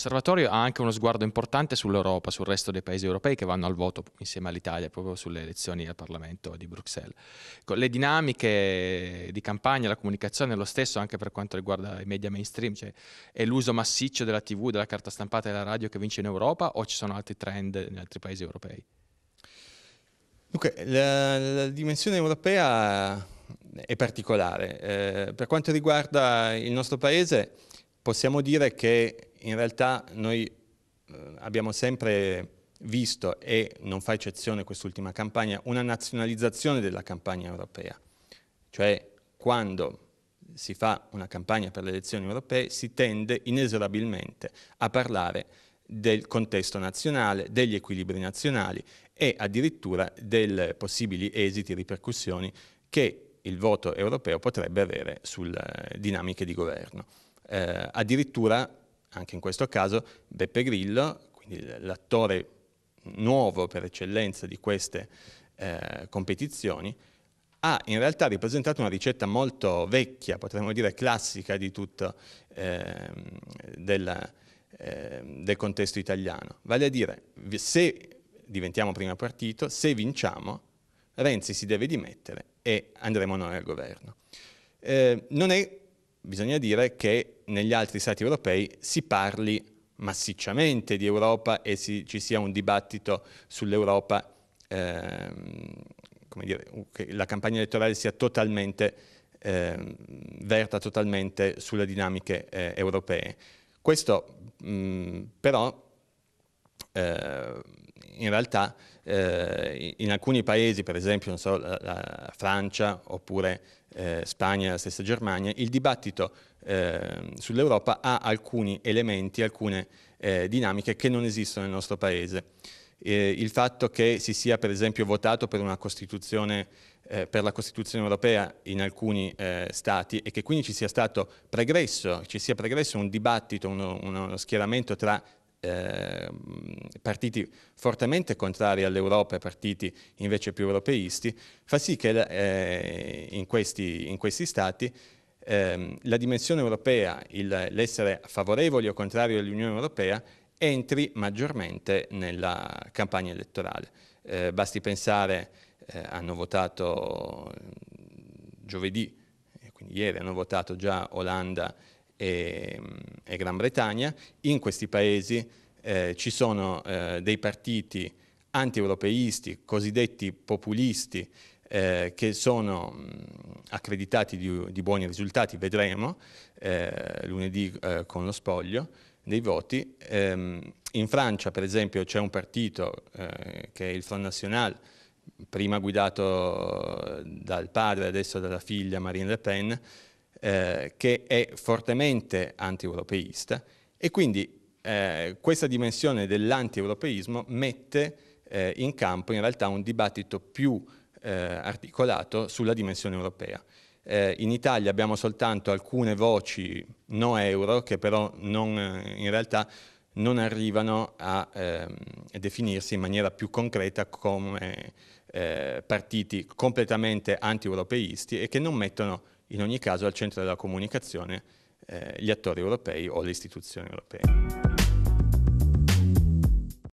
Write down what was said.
l'osservatorio ha anche uno sguardo importante sull'Europa, sul resto dei paesi europei che vanno al voto insieme all'Italia proprio sulle elezioni al Parlamento di Bruxelles. Le dinamiche di campagna, la comunicazione è lo stesso anche per quanto riguarda i media mainstream, cioè è l'uso massiccio della TV, della carta stampata e della radio che vince in Europa o ci sono altri trend in altri paesi europei? Dunque, la, la dimensione europea è particolare. Eh, per quanto riguarda il nostro paese, possiamo dire che in realtà noi eh, abbiamo sempre visto, e non fa eccezione quest'ultima campagna, una nazionalizzazione della campagna europea. Cioè quando si fa una campagna per le elezioni europee si tende inesorabilmente a parlare del contesto nazionale, degli equilibri nazionali e addirittura dei possibili esiti e ripercussioni che il voto europeo potrebbe avere sulle dinamiche di governo. Eh, addirittura anche in questo caso Beppe Grillo, quindi l'attore nuovo per eccellenza di queste eh, competizioni, ha in realtà ripresentato una ricetta molto vecchia, potremmo dire classica di tutto eh, del, eh, del contesto italiano. Vale a dire, se diventiamo primo partito, se vinciamo, Renzi si deve dimettere e andremo noi al governo. Eh, non è bisogna dire che negli altri stati europei si parli massicciamente di Europa e si, ci sia un dibattito sull'Europa, ehm, che la campagna elettorale sia totalmente, ehm, verta totalmente sulle dinamiche eh, europee. Questo mh, mm, però eh, in realtà eh, in alcuni paesi, per esempio so, la, la, Francia oppure eh, Spagna, la stessa Germania, il dibattito eh, sull'Europa ha alcuni elementi, alcune eh, dinamiche che non esistono nel nostro paese. il fatto che si sia per esempio votato per, eh, per la Costituzione europea in alcuni eh, stati e che quindi ci sia stato pregresso, ci sia pregresso un dibattito, uno, uno schieramento tra Ehm, partiti fortemente contrari all'Europa e partiti invece più europeisti, fa sì che eh, in, questi, in, questi, stati eh, la dimensione europea, l'essere favorevoli o contrari all'Unione Europea, entri maggiormente nella campagna elettorale. Eh, basti pensare, eh, hanno votato giovedì, eh, quindi ieri hanno votato già Olanda e, e Gran Bretagna, in questi paesi eh, ci sono eh, dei partiti anti-europeisti, cosiddetti populisti, eh, che sono mh, mm, accreditati di, di, buoni risultati, vedremo eh, lunedì eh, con lo spoglio dei voti. Ehm, in Francia, per esempio, c'è un partito eh, che è il Front National, prima guidato dal padre, adesso dalla figlia Marine Le Pen, eh, che è fortemente anti-europeista e quindi eh, questa dimensione dell'anti-europeismo mette eh, in campo in realtà un dibattito più eh, articolato sulla dimensione europea. Eh, in Italia abbiamo soltanto alcune voci no euro che però non, in realtà non arrivano a ehm, definirsi in maniera più concreta come eh, partiti completamente anti-europeisti e che non mettono in ogni caso al centro della comunicazione eh, gli attori europei o le istituzioni europee.